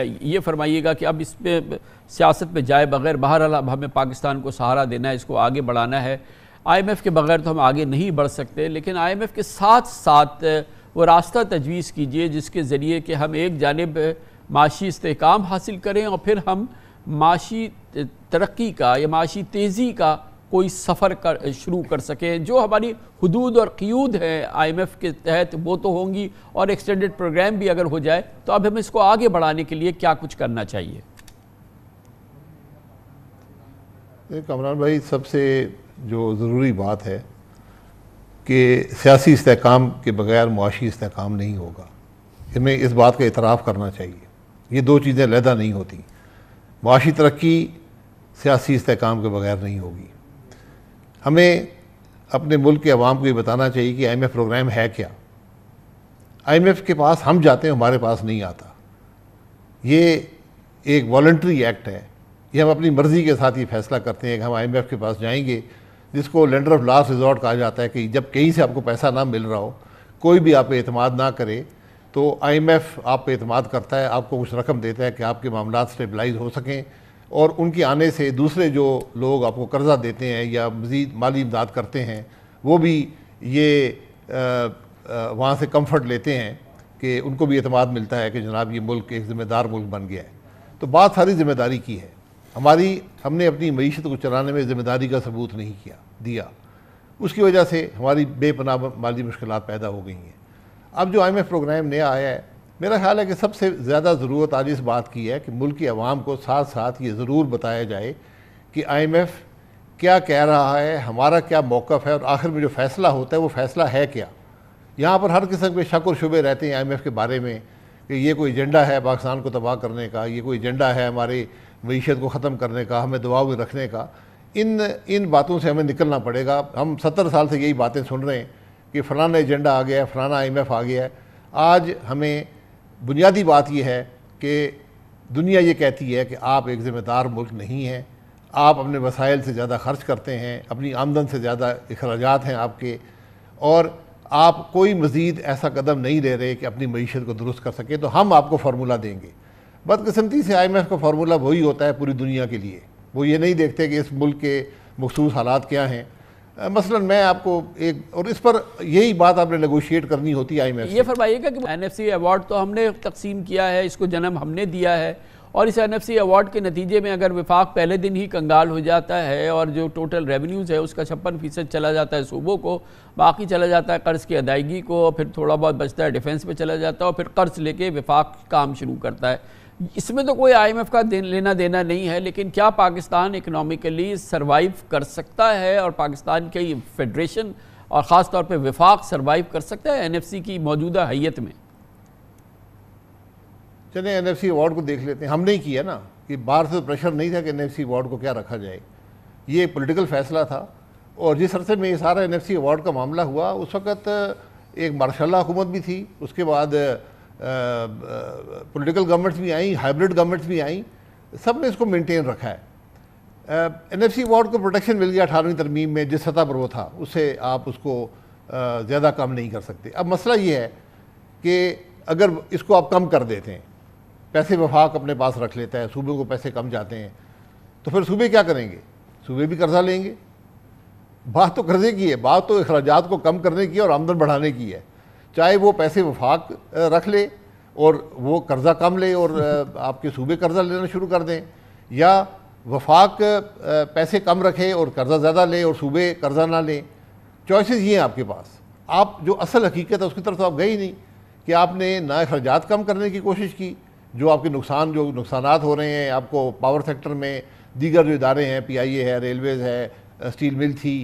ये फरमाइएगा कि अब इस पर सियासत में जाए बगैर बहरहाल अब हमें पाकिस्तान को सहारा देना है इसको आगे बढ़ाना है आईएमएफ के बगैर तो हम आगे नहीं बढ़ सकते लेकिन आईएमएफ के साथ साथ वो रास्ता तजवीज़ कीजिए जिसके ज़रिए कि हम एक जानब माशी इसकाम हासिल करें और फिर हम माशी तरक्की का या माशी तेज़ी का कोई सफ़र कर शुरू कर सके जो हमारी हदूद और क्यूद है आईएमएफ के तहत वो तो होंगी और एक्सटेंडेड प्रोग्राम भी अगर हो जाए तो अब हमें इसको आगे बढ़ाने के लिए क्या कुछ करना चाहिए कमरान भाई सबसे जो ज़रूरी बात है कि सियासी इसकाम के बगैर मुआशी इसकाम नहीं होगा हमें इस बात का इतराफ़ करना चाहिए ये दो चीज़ें लहदा नहीं होती मुआशी तरक्की सियासी इसकाम के बगैर नहीं होगी हमें अपने मुल्क के अवाम को ये बताना चाहिए कि आईएमएफ प्रोग्राम है क्या आईएमएफ के पास हम जाते हैं हमारे पास नहीं आता ये एक वॉल्ट्री एक्ट है ये हम अपनी मर्ज़ी के साथ ये फैसला करते हैं कि हम आईएमएफ के पास जाएंगे जिसको लेंडर ऑफ लास्ट रिजॉर्ट कहा जाता है कि जब कहीं से आपको पैसा ना मिल रहा हो कोई भी आप पे अतमाद ना करे तो आईएमएफ आप पे अतमाद करता है आपको कुछ रकम देता है कि आपके मामला स्टेबलाइज हो सकें और उनके आने से दूसरे जो लोग आपको कर्ज़ा देते हैं या मज़ीद माली इमदाद करते हैं वो भी ये वहाँ से कम्फर्ट लेते हैं कि उनको भी अतमाद मिलता है कि जनाब ये मुल्क एक ज़िम्मेदार मुल्क बन गया है तो बात सारी ज़िम्मेदारी की है हमारी हमने अपनी मीशत को चलाने में ज़िम्मेदारी का सबूत नहीं किया दिया उसकी वजह से हमारी बेपनाह माली मुश्किल पैदा हो गई हैं अब जो आई एम एफ प्रोग्राम नया आया है मेरा ख्याल है कि सबसे ज़्यादा ज़रूरत आज इस बात की है कि मुल्क की आवाम को साथ साथ ये ज़रूर बताया जाए कि आईएमएफ क्या कह रहा है हमारा क्या मौक़ है और आखिर में जो फ़ैसला होता है वो फ़ैसला है क्या यहाँ पर हर किस्म के शक और शुबे रहते हैं आईएमएफ के बारे में कि ये कोई एजेंडा है पाकिस्तान को तबाह करने का ये कोई एजेंडा है हमारी मीशत को ख़त्म करने का हमें दबाव में रखने का इन इन बातों से हमें निकलना पड़ेगा हम सत्तर साल से यही बातें सुन रहे हैं कि फ़लाना एजेंडा आ गया है फ़लाना आई आ गया है आज हमें बुनियादी बात यह है कि दुनिया ये कहती है कि आप एक ज़िम्मेदार मुल्क नहीं हैं आप अपने वसाइल से ज़्यादा खर्च करते हैं अपनी आमदन से ज़्यादा अखराज हैं आपके और आप कोई मज़ीद ऐसा कदम नहीं ले रहे कि अपनी मीशत को दुरुस्त कर सकें तो हम आपको फार्मूला देंगे बदकस्मती से आई एम एफ़ का फार्मूला वही होता है पूरी दुनिया के लिए वो ये नहीं देखते कि इस मुल्क के मखसूस हालात क्या हैं मसलन मैं आपको एक और इस पर यही बात आपने नेगोशिएट करनी होती है आई ये फरमाइएगा कि एन एफ सी अवार्ड तो हमने तकसीम किया है इसको जन्म हमने दिया है और इस एन एफ सी अवार्ड के नतीजे में अगर विफाक पहले दिन ही कंगाल हो जाता है और जो टोटल रेवेन्यूज़ है उसका छप्पन फ़ीसद चला जाता है सूबों को बाकी चला जाता है कर्ज़ की अदायगी को और फिर थोड़ा बहुत बचता है डिफेंस पे चला जाता है और फिर कर्ज़ लेके विफाक काम शुरू करता है इसमें तो कोई आईएमएफ का देन, लेना देना नहीं है लेकिन क्या पाकिस्तान इकोनॉमिकली सरवाइव कर सकता है और पाकिस्तान के फेडरेशन और ख़ास तौर पर विफाक सरवाइव कर सकता है एनएफसी की मौजूदा हैत में चलिए एनएफसी अवार्ड को देख लेते हैं हमने ही किया ना कि बाहर से प्रेशर तो नहीं था कि एन अवार्ड को क्या रखा जाए ये एक पोलिटिकल फ़ैसला था और जिस अरसे में ये सारा एन अवार्ड का मामला हुआ उस वक्त एक मार्शाला हुकूमत भी थी उसके बाद पॉलिटिकल गवर्नमेंट्स भी आई हाइब्रिड गवर्नमेंट्स भी आई सब ने इसको मेंटेन रखा है एन एफ सी को प्रोटेक्शन मिल गया अठारहवीं तरमीम में जिस सतह पर वो था उससे आप उसको ज़्यादा कम नहीं कर सकते अब मसला ये है कि अगर इसको आप कम कर देते हैं पैसे वफाक अपने पास रख लेता है सूबे को पैसे कम जाते हैं तो फिर सूबे क्या करेंगे सूबे भी कर्जा लेंगे बात तो कर्जे की है बात तो अखराज को कम करने की है और आमदन बढ़ाने की है चाहे वो पैसे वफाक रख ले और वो कर्ज़ा कम ले और आपके सूबे कर्ज़ा लेना शुरू कर दें या वफाक पैसे कम रखे और कर्ज़ा ज़्यादा ले और सूबे कर्ज़ा ना लें चॉइसेस ये हैं आपके पास आप जो असल हकीकत है उसकी तरफ तो आप गए ही नहीं कि आपने ना अखराजात कम करने की कोशिश की जो आपके नुकसान जो नुकसान हो रहे हैं आपको पावर सेक्टर में दीगर जो इदारे हैं पी आई ए है रेलवेज़ है स्टील मिल थी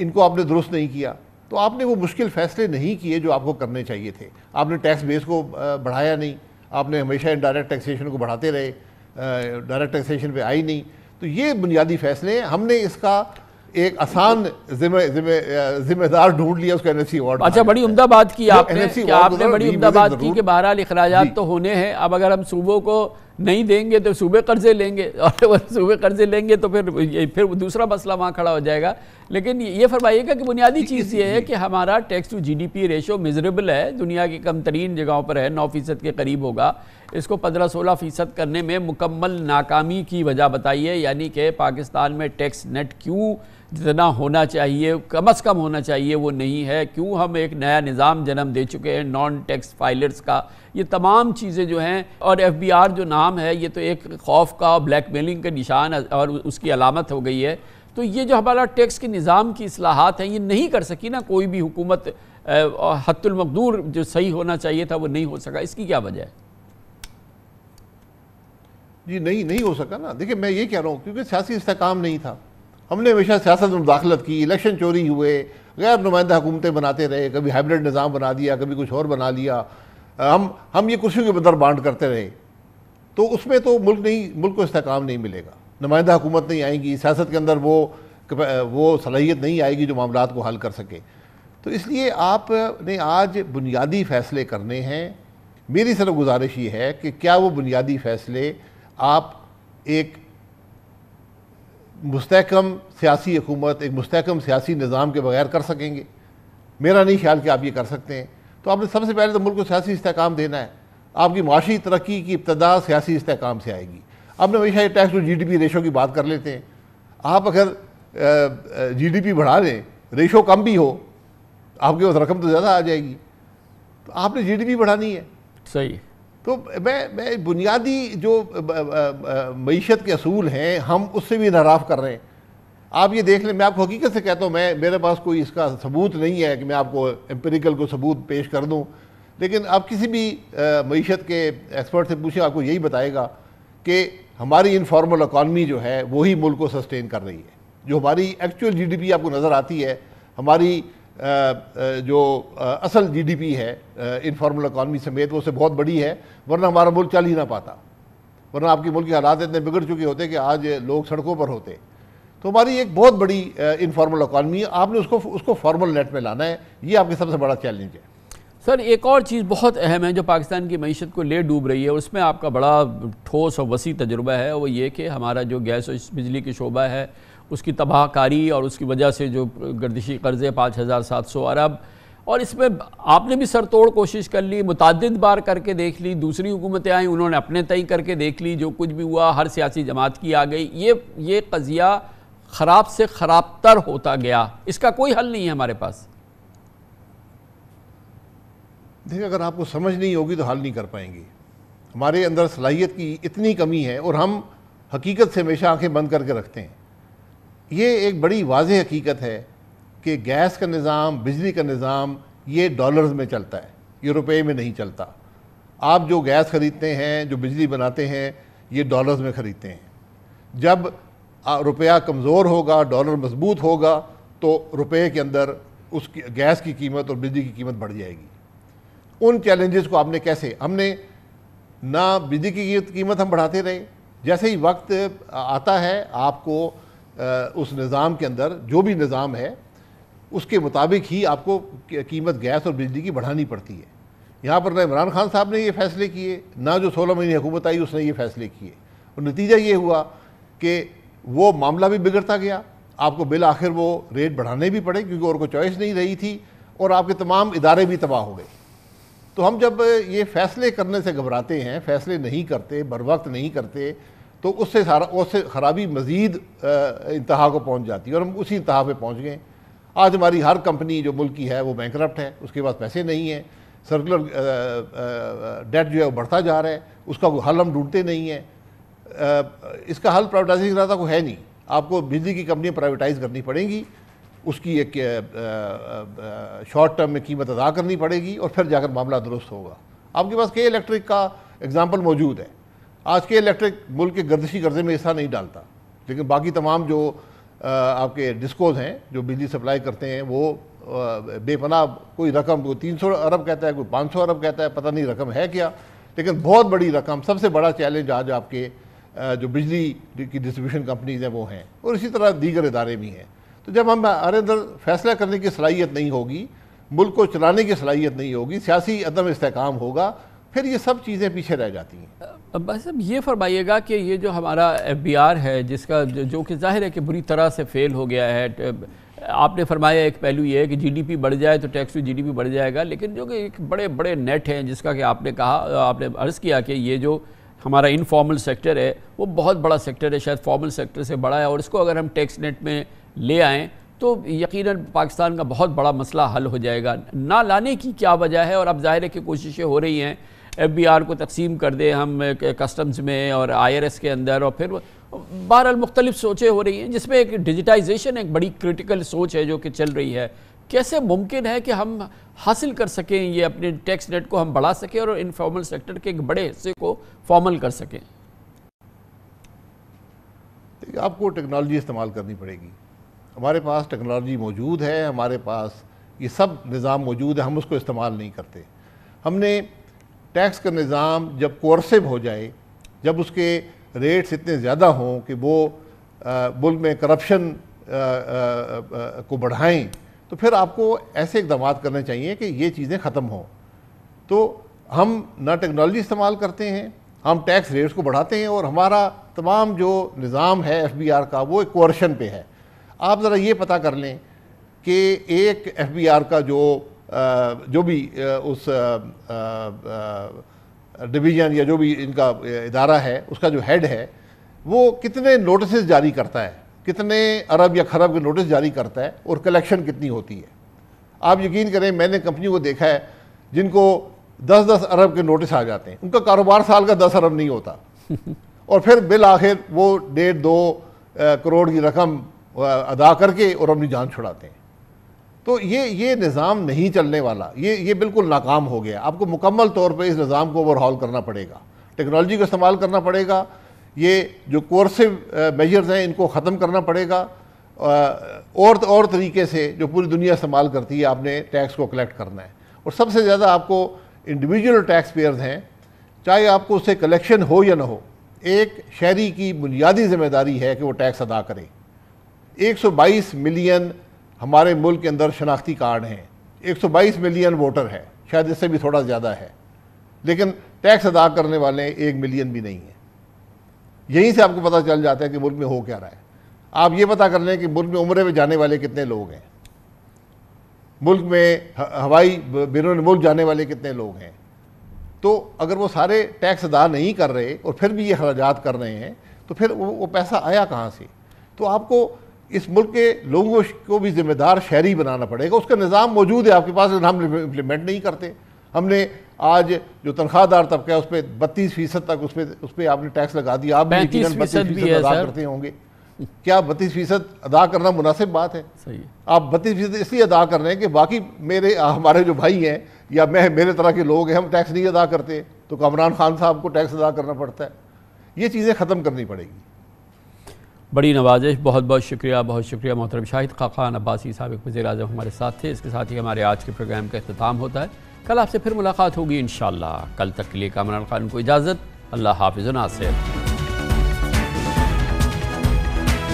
इनको आपने दुरुस्त नहीं किया तो आपने वो मुश्किल फैसले नहीं किए जो आपको करने चाहिए थे आपने टैक्स बेस को बढ़ाया नहीं आपने हमेशा इनडायरेक्ट टैक्सेशन को बढ़ाते रहे डायरेक्ट टैक्सेशन पे आई नहीं तो ये बुनियादी फैसले हैं हमने इसका एक आसान जिम्मेदार ढूंढ लिया उसका एनएससी अवार्ड अच्छा बड़ी उमदा बात की आपने आपने बड़ी तो उमदा बात की कि बहरहाल अखराज तो होने हैं अब अगर हम सूबों को नहीं देंगे तो सूबे कर्जे लेंगे और सूबे कर्जे लेंगे तो फिर फिर दूसरा मसला वहाँ खड़ा हो जाएगा लेकिन ये फरमाइएगा कि बुनियादी चीज़ ये है कि हमारा tax to GDP ratio miserable है दुनिया की कम तरीन जगहों पर है नौ फ़ीसद के करीब होगा इसको पंद्रह सोलह फ़ीसद करने में मुकम्मल नाकामी की वजह बताइए यानी कि पाकिस्तान में टैक्स नेट क्यों जितना होना चाहिए कम अज़ कम होना चाहिए वो नहीं है क्यों हम एक नया निज़ाम जन्म दे चुके हैं नॉन टैक्स फाइलर्स का ये तमाम चीज़ें जो हैं और एफ बी आर जो नाम है ये तो एक खौफ का ब्लैक मेलिंग का निशान और उसकी अलामत हो गई है तो ये जो हमारा टैक्स के निज़ाम की असलाहत हैं ये नहीं कर सकी ना कोई भी हुकूमत हतुलमकदूर जो सही होना चाहिए था वो नहीं हो सका इसकी क्या वजह है जी नहीं नहीं हो सका ना देखिए मैं ये कह रहा हूँ क्योंकि सियासी इस्तेकाम नहीं था हमने हमेशा सियासत में मुदाखलत की इलेक्शन चोरी हुए गैर नुमाइंदा हुकूमतें बनाते रहे कभी हाइब्रिड निज़ाम बना दिया कभी कुछ और बना लिया हम हम ये कुर्सियों के बदर बांट करते रहे तो उसमें तो मुल्क नहीं मुल्क को इसकाम नहीं मिलेगा नुमाइंदा हुकूमत नहीं आएगी सियासत के अंदर वो वो सलाहियत नहीं आएगी जो मामला को हल कर सके तो इसलिए आपने आज बुनियादी फ़ैसले करने हैं मेरी सर गुजारिश ये है कि क्या वो बुनियादी फ़ैसले आप एक मुस्तकम सियासी हुकूमत एक मुस्तकम सियासी निज़ाम के बगैर कर सकेंगे मेरा नहीं ख्याल कि आप ये कर सकते हैं तो आपने सबसे पहले तो मुल्क को सियासी इसकाम देना है आपकी माशी तरक्की की इब्तदा सियासी इसकाम से आएगी आपने हमेशा ये tax to G D P ratio की बात कर लेते हैं आप अगर जी डी पी बढ़ा लें रेशो कम भी हो आपके पास रकम तो ज़्यादा आ जाएगी तो आपने जी डी पी बढ़ानी है सही तो मैं मैं बुनियादी जो मीशत के असूल हैं हम उससे भी इनहराफ कर रहे हैं आप ये देख लें मैं आपको हकीकत से कहता हूँ मैं मेरे पास कोई इसका सबूत नहीं है कि मैं आपको एम्पेरिकल को सबूत पेश कर दूँ लेकिन आप किसी भी मीशत के एक्सपर्ट से पूछें आपको यही बताएगा कि हमारी इनफॉर्मल इकानमी जो है वही मुल्क को सस्टेन कर रही है जो हमारी एक्चुअल जीडीपी आपको नज़र आती है हमारी जो असल जीडीपी है इनफॉर्मल इकानमी समेत वो से बहुत बड़ी है वरना हमारा मुल्क चल ही ना पाता वरना आपकी मुल्क के हालात इतने बिगड़ चुके होते कि आज लोग सड़कों पर होते तो हमारी एक बहुत बड़ी इनफॉर्मल इकानमी आपने उसको उसको फॉर्मल नेट में लाना है ये आपके सबसे बड़ा चैलेंज है सर एक और चीज़ बहुत अहम है जो पाकिस्तान की मीशत को ले डूब रही है उसमें आपका बड़ा ठोस और वसी तजुर्बा है वो ये कि हमारा जो गैस और बिजली की शोबा है उसकी तबाहकारी और उसकी वजह से जो गर्दिशी कर्ज़े पाँच हज़ार सात सौ अरब और इसमें आपने भी सर तोड़ कोशिश कर ली मुतद बार करके देख ली दूसरी हुकूमतें आई उन्होंने अपने तय करके देख ली जो कुछ भी हुआ हर सियासी जमात की आ गई ये ये कज़िया ख़राब से ख़राब तर होता गया इसका कोई हल नहीं है हमारे पास देखिए अगर आपको समझ नहीं होगी तो हल नहीं कर पाएंगे हमारे अंदर सलाहियत की इतनी कमी है और हम हकीकत से हमेशा आंखें बंद करके रखते हैं ये एक बड़ी वाज हकीकत है कि गैस का निज़ाम बिजली का निज़ाम ये डॉलर्स में चलता है ये रुपये में नहीं चलता आप जो गैस ख़रीदते हैं जो बिजली बनाते हैं ये डॉलर्स में ख़रीदते हैं जब रुपया कमज़ोर होगा डॉलर मजबूत होगा तो रुपये के अंदर उसकी गैस की कीमत और बिजली की कीमत बढ़ जाएगी उन चैलेंजेस को आपने कैसे हमने ना बिजली की कीमत हम बढ़ाते रहे जैसे ही वक्त आता है आपको उस निज़ाम के अंदर जो भी निज़ाम है उसके मुताबिक ही आपको कीमत गैस और बिजली की बढ़ानी पड़ती है यहाँ पर ना इमरान खान साहब ने ये फैसले किए ना जो सोलह महीने हुकूमत आई उसने ये फैसले किए और नतीजा ये हुआ कि वो मामला भी बिगड़ता गया आपको बिल आखिर वो रेट बढ़ाने भी पड़े क्योंकि और कोई चॉइस नहीं रही थी और आपके तमाम इदारे भी तबाह हो गए तो हम जब ये फैसले करने से घबराते हैं फैसले नहीं करते बर वक्त नहीं करते तो उससे सारा उससे खराबी मज़ीद इंतहा को पहुँच जाती है और हम उसी इंतहा पर पहुँच गए आज हमारी हर कंपनी जो मुल्क की है वो बैंक है उसके पास पैसे नहीं हैं सर्कुलर डेट जो है वो बढ़ता जा रहा है उसका कोई हल हम ढूंढते नहीं हैं इसका हल रहा था कोई है नहीं आपको बिजली की कंपनियाँ प्राइवेटाइज करनी पड़ेंगी उसकी एक शॉर्ट टर्म में कीमत अदा करनी पड़ेगी और फिर जाकर मामला दुरुस्त होगा आपके पास कई इलेक्ट्रिक का एग्ज़ाम्पल मौजूद है आज के इलेक्ट्रिक मुल्क के गर्दशी गर्जे में हिस्सा नहीं डालता लेकिन बाकी तमाम जो आपके डिस्कोज हैं जो बिजली सप्लाई करते हैं वो बेपना कोई रकम कोई तीन सौ अरब कहता है कोई पाँच सौ अरब कहता है पता नहीं रकम है क्या लेकिन बहुत बड़ी रकम सबसे बड़ा चैलेंज आज आपके जो बिजली की डिस्ट्रीब्यूशन कंपनीज हैं वो हैं और इसी तरह दीगर इदारे भी हैं तो जब हम हमारे अंदर फैसला करने की सलाहियत नहीं होगी मुल्क को चलाने की सलाहियत नहीं होगी सियासी अदम इसकाम होगा फिर ये सब चीज़ें पीछे रह जाती हैं भाई साहब ये फरमाइएगा कि ये जो हमारा एफबीआर है जिसका जो, जो कि जाहिर है कि बुरी तरह से फेल हो गया है आपने फरमाया एक पहलू ये है कि जीडीपी बढ़ जाए तो टैक्स डी जीडीपी बढ़ जाएगा लेकिन जो कि एक बड़े बड़े नेट हैं जिसका कि आपने कहा आपने अर्ज़ किया कि ये जो हमारा इनफॉर्मल सेक्टर है वो बहुत बड़ा सेक्टर है शायद फॉर्मल सेक्टर से बड़ा है और इसको अगर हम टैक्स नेट में ले आएँ तो यकीनन पाकिस्तान का बहुत बड़ा मसला हल हो जाएगा ना लाने की क्या वजह है और अब जाहिर है कि कोशिशें हो रही हैं एफ बी आर को तकसीम कर दें हम कस्टम्स में और आई आर एस के अंदर और फिर बहरहाल मुख्तलिफ सोचें हो रही हैं जिसमें एक डिजिटाइजेशन एक बड़ी क्रिटिकल सोच है जो कि चल रही है कैसे मुमकिन है कि हम हासिल कर सकें ये अपने टैक्स नेट को हम बढ़ा सकें और इनफॉर्मल सेक्टर के एक बड़े हिस्से को फॉर्मल कर सकें देखिए आपको टेक्नोलॉजी इस्तेमाल करनी पड़ेगी हमारे पास टेक्नोलॉजी मौजूद है हमारे पास ये सब निज़ाम मौजूद है हम उसको इस्तेमाल नहीं करते हमने टैक्स का निज़ाम जब कोर्सिव हो जाए जब उसके रेट्स इतने ज़्यादा हों कि वो मुल्क में करप्शन को बढ़ाएं तो फिर आपको ऐसे इकदाम करने चाहिए कि ये चीज़ें ख़त्म हों तो हम ना टेक्नोलॉजी इस्तेमाल करते हैं हम टैक्स रेट्स को बढ़ाते हैं और हमारा तमाम जो निज़ाम है एफ बी आर का वो एक कोर्शन पे है आप ज़रा ये पता कर लें कि एक एफ बी आर का जो जो भी उस डिवीज़न या जो भी इनका इदारा है उसका जो हेड है वो कितने नोटिस जारी करता है कितने अरब या खरब के नोटिस जारी करता है और कलेक्शन कितनी होती है आप यकीन करें मैंने कंपनी को देखा है जिनको दस दस अरब के नोटिस आ जाते हैं उनका कारोबार साल का दस अरब नहीं होता और फिर बिल आखिर वो डेढ़ दो करोड़ की रकम अदा करके और अपनी जान छुड़ाते हैं तो ये ये निज़ाम नहीं चलने वाला ये ये बिल्कुल नाकाम हो गया आपको मुकम्मल तौर पर इस निज़ाम को ओवरहॉल करना पड़ेगा टेक्नोलॉजी का इस्तेमाल करना पड़ेगा ये जो कोर्सिव मेजर्स हैं इनको ख़त्म करना पड़ेगा और और तरीके से जो पूरी दुनिया इस्तेमाल करती है आपने टैक्स को कलेक्ट करना है और सबसे ज़्यादा आपको इंडिविजुअल टैक्स पेयर्स हैं चाहे आपको उससे कलेक्शन हो या ना हो एक शहरी की बुनियादी जिम्मेदारी है कि वो टैक्स अदा करे 122 मिलियन हमारे मुल्क के अंदर शनाख्ती कार्ड हैं 122 मिलियन वोटर हैं शायद इससे भी थोड़ा ज़्यादा है लेकिन टैक्स अदा करने वाले एक मिलियन भी नहीं हैं यहीं से आपको पता चल जाता है कि मुल्क में हो क्या रहा है आप ये पता कर लें कि मुल्क में उम्र में जाने वाले कितने लोग हैं मुल्क में हवाई बैरून मुल्क जाने वाले कितने लोग हैं तो अगर वो सारे टैक्स अदा नहीं कर रहे और फिर भी ये खराजात कर रहे हैं तो फिर वो, वो पैसा आया कहाँ से तो आपको इस मुल्क के लोगों को भी जिम्मेदार शहरी बनाना पड़ेगा उसका निज़ाम मौजूद है आपके पास हम इम्प्लीमेंट नहीं करते हमने आज जो तनख्वाहदार तबका है उस पर बत्तीस फीसद तक उस पर उस पर आपने टैक्स लगा दिया आप भी अदा करते होंगे क्या बत्तीस फीसद अदा करना मुनासिब बात है सही है। आप बत्तीस फीसद इसलिए अदा कर रहे हैं कि बाकी मेरे हमारे जो भाई हैं या मैं मेरे तरह के लोग हैं हम टैक्स नहीं अदा करते तो कमरान खान साहब को टैक्स अदा करना पड़ता है ये चीज़ें ख़त्म करनी पड़ेगी बड़ी नवाजिश बहुत बहुत शुक्रिया बहुत शुक्रिया मोहतरम शाहिद खान अब्बासी सबक वजी अजम हमारे साथ थे इसके साथ ही हमारे आज के प्रोग्राम का अख्ताम होता है कल आपसे फिर मुलाकात होगी इन कल तक के लिए कामरान खान को इजाज़त अल्लाह हाफिज़ नासिर